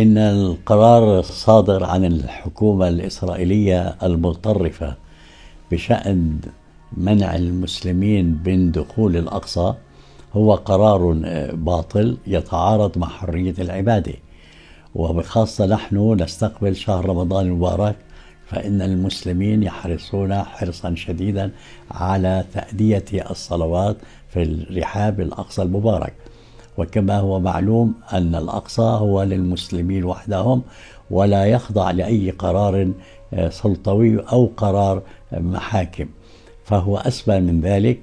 إن القرار الصادر عن الحكومة الإسرائيلية المتطرفة بشأن منع المسلمين من دخول الأقصى هو قرار باطل يتعارض مع حرية العبادة وبخاصة نحن نستقبل شهر رمضان المبارك فإن المسلمين يحرصون حرصا شديدا على تأدية الصلوات في الرحاب الأقصى المبارك وكما هو معلوم أن الأقصى هو للمسلمين وحدهم ولا يخضع لأي قرار آه، سلطوي أو قرار آه، محاكم فهو أسمى من ذلك